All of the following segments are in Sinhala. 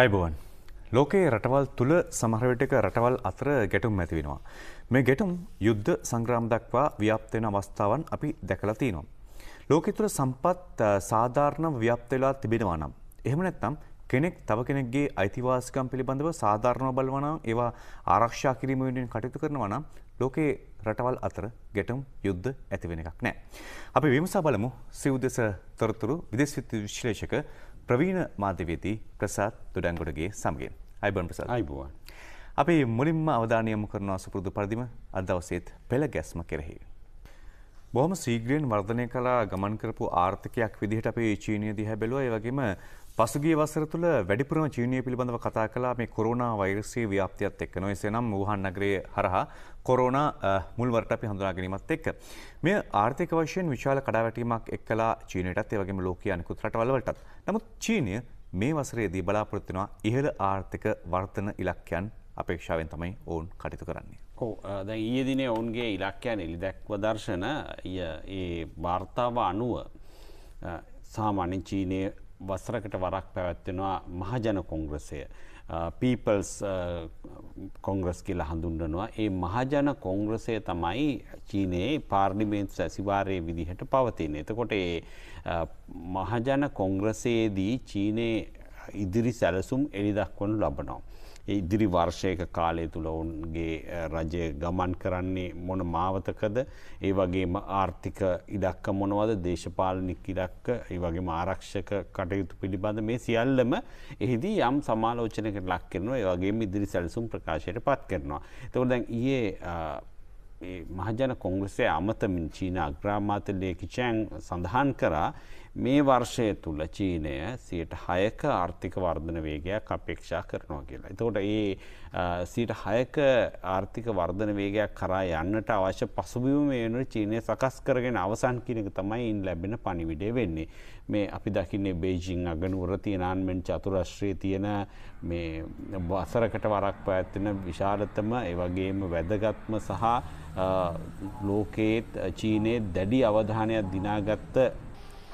අයිබුවන් ලෝකයේ රටවල් තුළ සමහරවිටක රටවල් අතර ගැටුම් ඇතිවෙනවා. මේ ගැටුම් යුද්ධ සංග්‍රාම් දක්වා ව්‍යාප්තයෙන අවස්ථාවන් අපි දැකලතිනවා. ලෝකෙ තුළ සම්පත් සාධාරණ ව්‍යාප්තවෙලා තිබෙනවා නම්. එහෙම නැත්තම් කෙනෙක් තව කෙනෙක්ගේ අයිතිවාසිකම් පිළිබඳව සාධාරණව බලවනම් ඒවා ආරක්ෂා කිරීම වෙනුවෙන් කටයුතු කරනවා නම් ලෝකයේ රටවල් අතර ගැටුම් යුද්ධ ඇතිවෙන එකක් නෑ. අපි විමසා බලමු සිව් දෙස තොරතුරු විදෙස් විශ්ලේෂක ප්‍රවීණ මාධ්‍යවේදී ප්‍රසාත් දුඩංගොඩගේ සමගෙන්. අයිබන් ප්‍රසාත්. අයිබෝවන්. අපි මුලින්ම අවධානය යොමු කරනවා සුපුරුදු පරිදිම අද දවසේත් පෙළ ගැස්ම කෙරෙහි. බොහොම සීග්‍රයෙන් වර්ධනය කලා ගමන් කරපු ආර්ථිකයක් විදිහට අපේ චීනය දිහැ බැලුවා ඒ වගේම පසුගිය වසර තුළ වැඩිපුරම චීනය පිළිබඳව කතා කලා මේ කොරුණා වෛරසයේ ව්‍යාපතියත් එක්ක නොයසේ නම් වූහන් නගරයේ හරහා කොරෝණ මුල්වරට අපි හඳුනාගැනීමත් එක්ක. මේ ආර්ථික වශයෙන් විශාල කඩාවැටීමක් එක් කලා චීනයටත් ඒවගේම ලෝකයේ අනිකුත් රටවල්වලටත්. නමුත් චීනය මේ වසරේදී බලාපොරොත්තු වෙනවා ඉහළ ආර්ථික වර්ධන ඉලක්කයන් අපේක්ෂාවෙන් තමයි ඔවුන් කටයුතු කරන්නේ. ඔව දැන් ඊයේ දිනේ ඔවුන්ගේ ඉලක්කයන් එළිදැක්ව දර්ශන ඒ වාර්තාව අනුව සාමාන්‍යයෙන් චීනය වසරකට වරක් පැවැත්වෙනවා මහජන කොංග්‍රසය. පීපල්ස් කොංග්‍රස් කියලා හඳුන්ඩනවා ඒ මහජන කොංග්‍රසය තමයි චීනයේ පාර්ලිමේන්තු ඇසිවාරය විදිහට පවතින. එතකොට ඒ මහජන කොංග්‍රසයේදී චීනයේ ඉදිරි සැලසුම් එළිදක්වනු ලබනවා. ඉදිරි වර්ෂයක කාලය තුළ ඔවුන්ගේ රජය ගමන් කරන්නේ මොන මාවතකද ඒ වගේම ආර්ථික ඉඩක්ක මොනවද දේශපාලනික ඉඩක්ක ඒ වගේම ආරක්ෂක කටයුතු පිළිබඳ මේ සියල්ලම එහිදී යම් සමාලෝචනකට ලක් කරනවා ඒ වගේම ඉදිරි සැලසුම් ප්‍රකාශයට පත් කරනවා. එතකොට දැන් ඊයේ මහජන කොංග්‍රසයේ අමතමින් චීන අග්‍රාමාත්‍ය ලේකිචෑන් සඳහන් කරා මේ වර්ෂය තුළ චීනය සයට හයක ආර්ථික වර්ධන වේගයක් අපේක්ෂා කරනවා කියලා. එතකොට ඒ සීට හයක ආර්ථික වර්ධන වේගයක් කරා යන්නට අවශ්‍ය පසුබිම මේනු චීනය සකස් කරගෙන අවසන් කිනක තමයි ඉන් ලැබෙන පනිවිඩේ වෙන්නේ. මේ අපි දකින්නේ බේජිං අගනුවර තියෙනන්මෙන් චතුරශ්‍රී තියෙන මේ වසරකට වරක් පැත්තින විශාලතම ඒවගේම වැදගත්ම සහ ලෝකයේත් චීනයේ දැඩි අවධානයක් දිනාගත්ත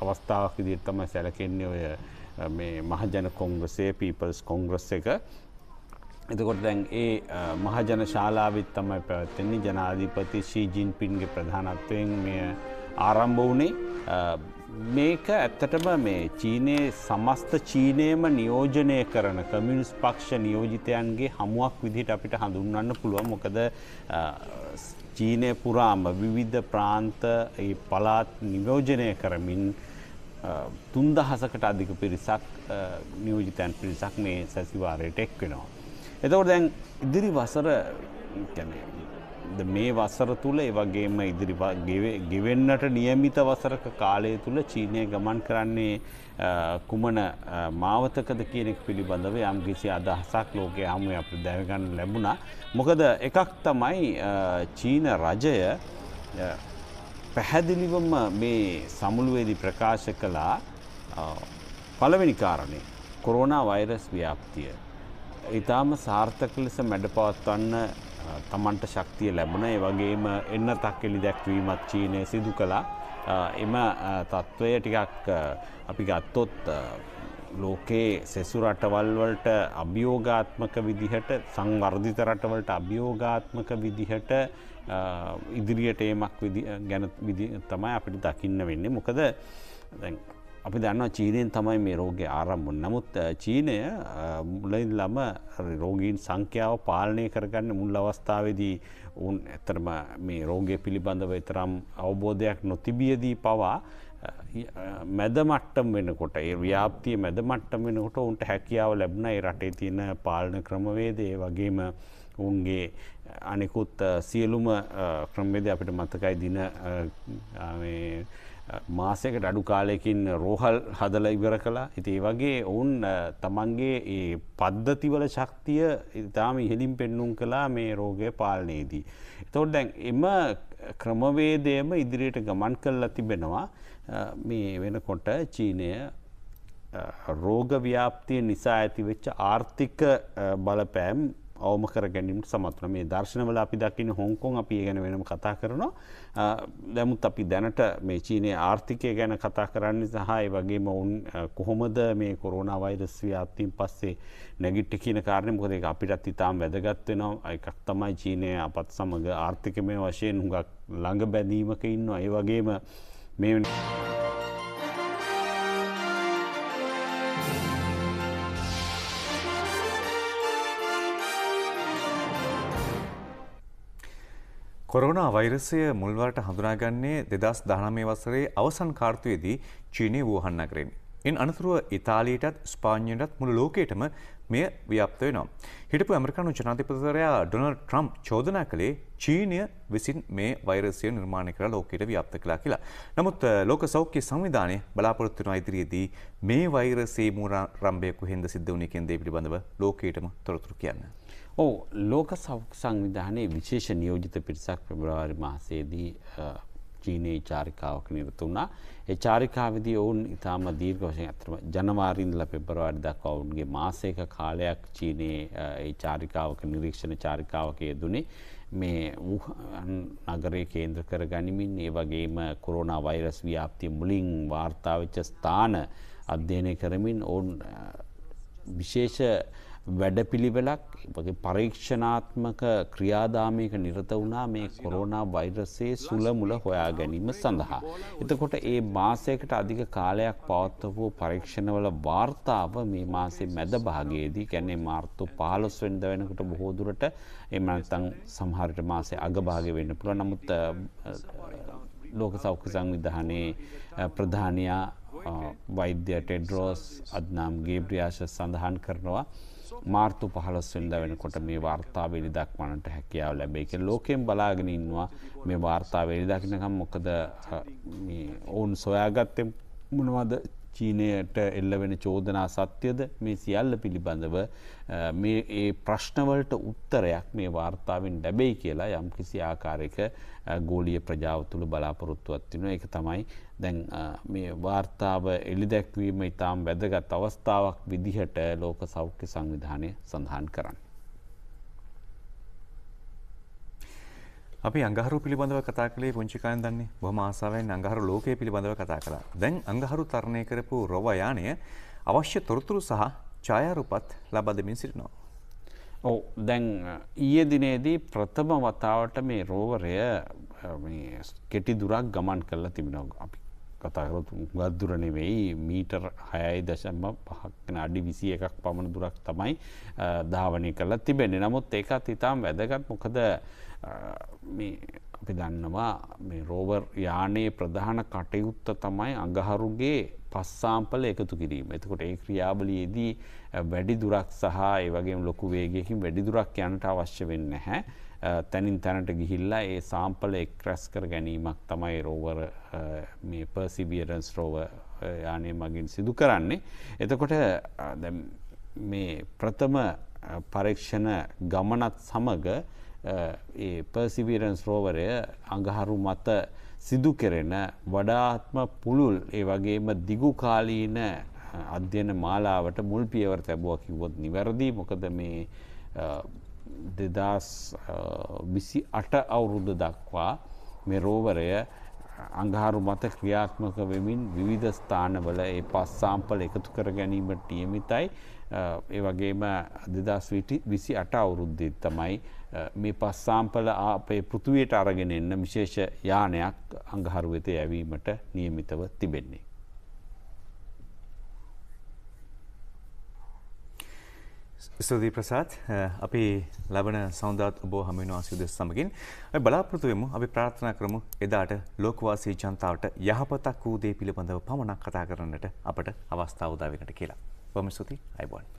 අවස්ථාවක් විදිහට තමයි සැලකෙන්නේ ඔය මේ මහජන කොංග්‍රසයේ පීපල්ස් කොංග්‍රස් එක. එතකොට දැන් ඒ මහජන ශාලාවෙත් තමයි පැවැත්වෙන්නේ ජනාධිපති ශී ජින්පින්ගේ ප්‍රධානත්වයෙන් මෙය ආරම්භ වුණේ මේක ඇත්තටම මේ චීනයේ සමස්ත චීනයම නියෝජනය කරන කමියුනිස් පක්ෂ නියෝජිතයන්ගේ හමුවක් විදිහට අපිට හඳුන්වන්න පුළුවන් මොකද චීනය පුරාම විවිධ ප්‍රාන්ත පලාත් නියෝජනය කරමින් තුන්දහසකට අධික පිරිසක් නියෝජිතැන් පිරිසක් මේ සැසිවාරයට එක් වෙනවා. එතවට දැන් ඉදිරි වසර මේ වසර තුළ ඒවගේම ඉදිරි ගෙවෙන්නට නියමිත වසරක කාලය තුළ චීනය ගමන් කරන්නේ කුමන මාවතකද කියනෙක් පිළිබඳව යම් කිසි අදහසක් ලෝකය හමුව අප දැවගන්න ලැබුණා. මොකද එකක් තමයි චීන රජය පැහැදිලිවම මේ සමුළුවේදී ප්‍රකාශ කළා පළවෙනි කාරණේ කොරෝනා වෛරස් ව්‍යාප්තිය. ඊටාම සාර්ථක ලෙස මැඩපවත්වන්න තමන්ට ශක්තිය ලැබුණ ඒ වගේම එන්න තක්කෙලි දැක්වීමත් චීනය සිදු කළා එම තත්ත්වය ටිකක් අපි ගත්තොත් ලෝකයේ සෙසු රටවල්වලට අභියෝගාත්මක විදිහට සංවර්ධිත රටවලට අභියෝගාත්මක විදිහට ඉදිරියට ඒමක් ගැන තමයි අපිට දකින්න වෙන්නේ මොකද අපි දන්න චීනයෙන් තමයි මේ රෝගය ආරම්මුන් නමුත් චීනය මුලයින් ලම රෝගීන් සංඛ්‍යාව පාලනය කරගන්න මුල් අවස්ථාවේදී ඔවුන් ඇතරම මේ රෝගය පිළිබඳව එතරම් අවබෝධයක් නොතිබියදී පවා මැදමට්ටම් වෙනකොට ඒ ව්‍යාපතිය මැදමට්ටම් වෙනකොට ඔුන්ට හැකියාව ලැබුණ ඒ රටේ තියෙන පාලන ක්‍රමවේද ඒ වගේම ඔවුන්ගේ අනෙකුත් සියලුම ක්‍රමවේද අපිට මතකයි දින මාසයකට අඩු කාලයකින් රෝහල් හදල ඉවර කලා ඉති ඒ වගේ ඔවුන් තමන්ගේ ඒ පද්ධතිවල ශක්තිය ඉතාම ඉහෙලින් පෙන්නුම් කලා මේ රෝගය පාලනයේදී. තොට දැන් එම ක්‍රමවේදයම ඉදිරියට ගමන් කල්ලා තිබෙනවා මේ වෙන කොට චීනය රෝග ව්‍යාප්තිය නිසා ඇතිවෙච්ච ආර්ථික බලපෑම් අවම කර ගැනීමට සමත්වන මේ දර්ශනවල අපි දකින හොංකොන් අපි ගැන වෙනම කතා කරනවා දැමුත් අපි දැනට මේ චීනය ආර්ථිකය ගැන කතා කරන්න සහය වගේම ඔවුන් කොහොමද මේ කොරුණ වෛරස්වී අත්තින් පස්සේ නැගිට්ට කියන කාරණය මොකද අපිටත් ඉතාම් වැදගත්වෙනවා එකක් තමයි චීනය අපත් සමඟ ආර්ථිකමය වශයෙන් හුඟක් ළඟ බැඳීමක ඉන්නවා ඒ වගේම මේ. කොරෝනා වෛරසය මුල්වලට හඳුනාගන්නේ දෙදස් දානමය වසරේ අවසන් කාර්තුයේදී චීනය වූහන් නගරෙන්. එන් අනතුරුව ඉතාලීටත් ස්පාඥයටත් මුළු ලෝකයටම මෙය ව්‍යප්ත වෙනවා. හිටපු ඇමරිකානු ජනාතිපතිවරයා ඩොනල් ට්‍රම් චෝදනා කළේ චීනය විසින් මේ වෛරසය නිර්මාණය කර ලෝකයට ව්‍යප්ත කලා කියලා. නමුත් ලෝක සෞඛ්‍ය සංවිධානය බලාපොරොත්තුන ඉදිරියේදී මේ වෛරසේ මූරම්භයකු හෙන්ද සිද්ධ වුණ කෙන්දේ පිළිබඳව ලෝකයටම තොරතුරු කියන්න. ඕ ලෝක සෞඛ සංවිධානයේ විශේෂ නියෝජිත පිරිසක් පෙබරවාරි මාසේදී චීනයේ චාරිකාවක් නිරත වුණා. ඒ චාරිකාවේදී ඔවුන් ඉතාම දීර්ඝ වශයෙන් අත්‍තර ජනවාරි ඉඳලා පෙබරවාරි දක්වා ඔවුන්ගේ මාසයක කාලයක් චීනයේ ඒ චාරිකාවක නිරීක්ෂණ චාරිකාවක යෙදුනේ. මේ නගරය කේන්ද්‍ර කර ගනිමින් ඒ වගේම කොරෝනා වෛරස් ව්‍යාප්තිය මුලින් වාර්තා වෙච්ච ස්ථාන අධ්‍යයනය කරමින් ඔවුන් විශේෂ වැඩපිළිවෙලක් වගේ පරීක්ෂණාත්මක ක්‍රියාදාමයක නිරත වුණා මේ කොරෝනා වෛරසයේ සුලමුල හොයා ගැනීම සඳහා. එතකොට ඒ මාසයකට අධික කාලයක් පවත්වපු පරීක්ෂණවල වාර්තාව මේ මාසේ මැද භාගයේදී කියන්නේ මාර්තු 15 වෙනිදා වෙනකොට බොහෝ දුරට එහෙම නැත්නම් සමහර විට මාසේ අග භාගය වෙන්න පුළුවන්. නමුත් ලෝක සෞඛ්‍ය සංවිධානයේ ප්‍රධානයා වෛද්‍ය ටෙඩ්රෝස් අදනම් ගේබ්‍රියාශ සඳහන් කරනවා මාර්තු පහලස්වෙන්ද වෙනකොට මේ වාර්තාව එලි දක්වනට හැකියාව ලැබේ එක ලෝකෙන් බලාගෙන ඉන්නවා මේ වාර්තාව එලි දකිනකම් මොකද ඔවුන් සොයාගත්තෙම මොනවද චීනයට එල්ල වෙන චෝදනා සත්‍යද මේ සියල්ල පිළිබඳව මේ ඒ ප්‍රශ්නවලට උත්තරයක් මේ වාර්තාවෙන් ලැබෙයි කියලා යම් කිසි ආකාරයක ගෝලිය ප්‍රජාව තුළ බලාපොරොත්තුවත් වෙන එක තමයි දැන් මේ වාර්තාව එළි දැක්වීම ඉතාම් වැදගත් අවස්ථාවක් විදිහට ලෝක සෞඛ්‍ය සංවිධානය සඳහන් කරන්න. අපි අඟහරු පිළිබඳව කතා කළේ පුංචිකායන් දන්නේ බොහොම ආසාවෙන් අඟහරු ලෝකය පිළිබඳව කතා කළා. දැන් අඟහරු තරණය කරපු රොව යානය අවශ්‍ය තොරතුරු සහ ඡායාරූපත් ලබා දෙමින් සිටිනවා. ඔව් දැන් ඊයේ දිනේදී ප්‍රථම වතාවට මේ රෝවරය මේ කෙටි දුරක් ගමන් කරලා තිබෙනවා. අපි කතාකරොත් උගත්දුර නෙවෙයි මීටර් හයයි දශම්ම පහක්න අඩි විසි එකක් පමණ දුරක් තමයි ධාවනය කරලා තිබෙන්නේ නමුත් ඒකත් ඉතාම් වැදගත් මොකද අපි දන්නවා මේ රෝවර් යානයේ ප්‍රධාන කටයුත්ත තමයි අඟහරුගේ පස්සාම්පල එකතු කිරීම. එතකොට ඒ ක්‍රියාවලියේදී වැඩි දුරක් සහ ඒ වගේ ලොකු වේගයකින් වැඩි දුරක් යනට අවශ්‍ය වෙන්නේ නැහැ. තැනින් තැනට ගිහිල්ලා ඒ සාම්පල එක් රැස් කර ගැනීමක් තමයි රෝවර් මේ පර්සිබියරන්ස් රෝව යානය මගින් සිදු කරන්නේ. එතකොට මේ ප්‍රථම පරීක්ෂණ ගමනත් සමග පර්සිවීරන්ස් රෝවරය අඟහරු මත සිදු කෙරෙන වඩාත්ම පුළුල් ඒ වගේම දිගුකාලීන අධ්‍යන මාලාවට මුල් පියවර තැබුව කිවොත් නිවැරදි මොකද මේ දෙදස් විසි අට අවුරුද්ධ දක්වා මේ රෝවරය අඟහරු මත ක්‍රියාත්මක වෙමින් විවිධ ස්ථානවල ඒ පස් සාම්පල එකතු කර ගැනීමට නියමිතයි ඒ වගේම දෙදස් විටි විසි අට අවුරුද්ධෙත් තමයි මේ පස් සාම්පල අපේ පෘතුවයට අරගෙන එන්න විශේෂ යානයක් අඟහරු වෙත ඇවීමට නියමිතව තිබෙන්නේ. ස්තුතියි ප්‍රසාත් අපි ලබන සෞන්දත් ඔබෝ හමිනවා සිුද සමගින් බලාපෘතුවමු අපි ප්‍රාර්ථනා කරමු එදාට ලෝකවාසී ජනතාවට යහපතක් වූදේ පිළිබඳව පමණක් කතා කරන්නට අපට අවස්ථාවදාවකට කියලා. බොම ස්තුති අයිබොන්.